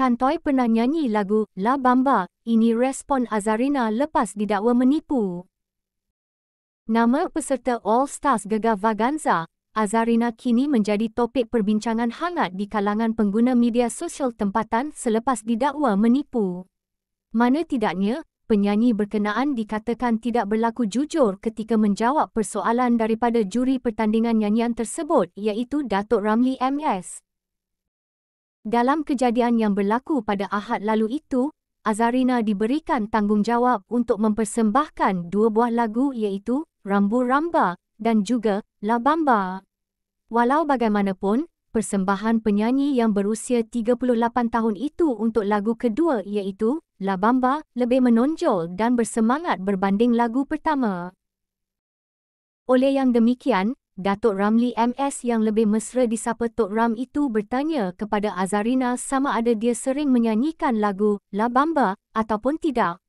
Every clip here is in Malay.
Tantoi pernah nyanyi lagu La Bamba, ini respon Azarina lepas didakwa menipu. Nama peserta All Stars Gegar Vaganza, Azarina kini menjadi topik perbincangan hangat di kalangan pengguna media sosial tempatan selepas didakwa menipu. Mana tidaknya, penyanyi berkenaan dikatakan tidak berlaku jujur ketika menjawab persoalan daripada juri pertandingan nyanyian tersebut iaitu Datuk Ramli MS. Dalam kejadian yang berlaku pada Ahad lalu itu, Azarina diberikan tanggungjawab untuk mempersembahkan dua buah lagu iaitu Rambu Ramba dan juga La Bamba. Walau bagaimanapun, persembahan penyanyi yang berusia 38 tahun itu untuk lagu kedua iaitu La Bamba lebih menonjol dan bersemangat berbanding lagu pertama. Oleh yang demikian, Datuk Ramli MS yang lebih mesra disapa Tok Ram itu bertanya kepada Azarina sama ada dia sering menyanyikan lagu La Bamba ataupun tidak.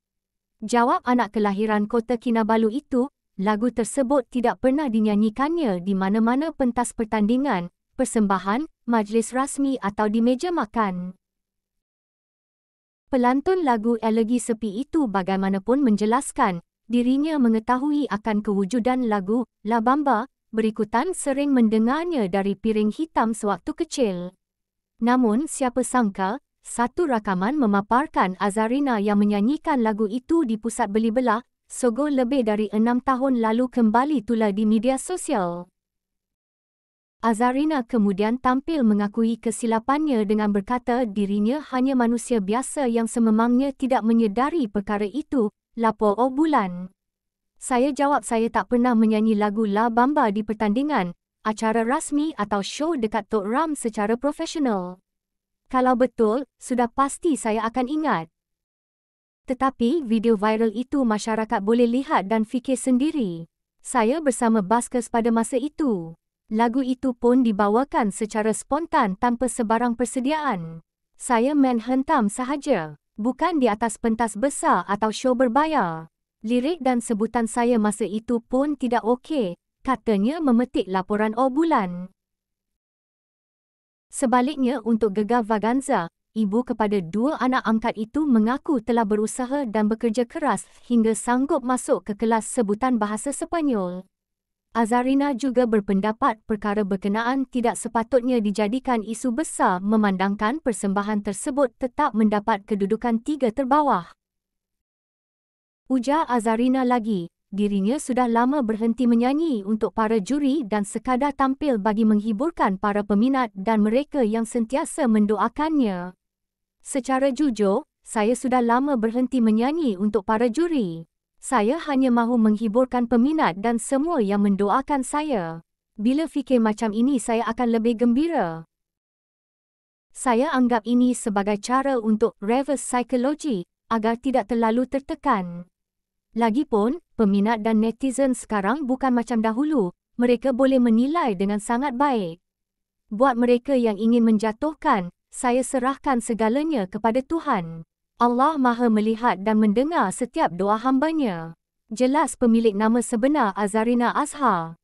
Jawab anak kelahiran kota Kinabalu itu, lagu tersebut tidak pernah dinyanyikannya di mana-mana pentas pertandingan, persembahan, majlis rasmi atau di meja makan. Pelantun lagu elegi sepi itu bagaimanapun menjelaskan, dirinya mengetahui akan kewujudan lagu La Bamba berikutan sering mendengarnya dari piring hitam sewaktu kecil. Namun siapa sangka, satu rakaman memaparkan Azarina yang menyanyikan lagu itu di pusat beli belah, Sogo lebih dari enam tahun lalu kembali tula di media sosial. Azarina kemudian tampil mengakui kesilapannya dengan berkata dirinya hanya manusia biasa yang sememangnya tidak menyedari perkara itu, lapor o bulan. Saya jawab saya tak pernah menyanyi lagu La Bamba di pertandingan, acara rasmi atau show dekat Tok Ram secara profesional. Kalau betul, sudah pasti saya akan ingat. Tetapi video viral itu masyarakat boleh lihat dan fikir sendiri. Saya bersama Baskers pada masa itu. Lagu itu pun dibawakan secara spontan tanpa sebarang persediaan. Saya main sahaja, bukan di atas pentas besar atau show berbayar. Lirik dan sebutan saya masa itu pun tidak okey, katanya memetik laporan obulan. Sebaliknya untuk gegar Vaganza, ibu kepada dua anak angkat itu mengaku telah berusaha dan bekerja keras hingga sanggup masuk ke kelas sebutan bahasa Sepanyol. Azarina juga berpendapat perkara berkenaan tidak sepatutnya dijadikan isu besar memandangkan persembahan tersebut tetap mendapat kedudukan tiga terbawah. Ujar Azarina lagi, dirinya sudah lama berhenti menyanyi untuk para juri dan sekadar tampil bagi menghiburkan para peminat dan mereka yang sentiasa mendoakannya. Secara jujur, saya sudah lama berhenti menyanyi untuk para juri. Saya hanya mahu menghiburkan peminat dan semua yang mendoakan saya. Bila fikir macam ini saya akan lebih gembira. Saya anggap ini sebagai cara untuk reverse psikologi agar tidak terlalu tertekan. Lagipun, peminat dan netizen sekarang bukan macam dahulu, mereka boleh menilai dengan sangat baik. Buat mereka yang ingin menjatuhkan, saya serahkan segalanya kepada Tuhan. Allah maha melihat dan mendengar setiap doa hambanya. Jelas pemilik nama sebenar Azarina Azhar.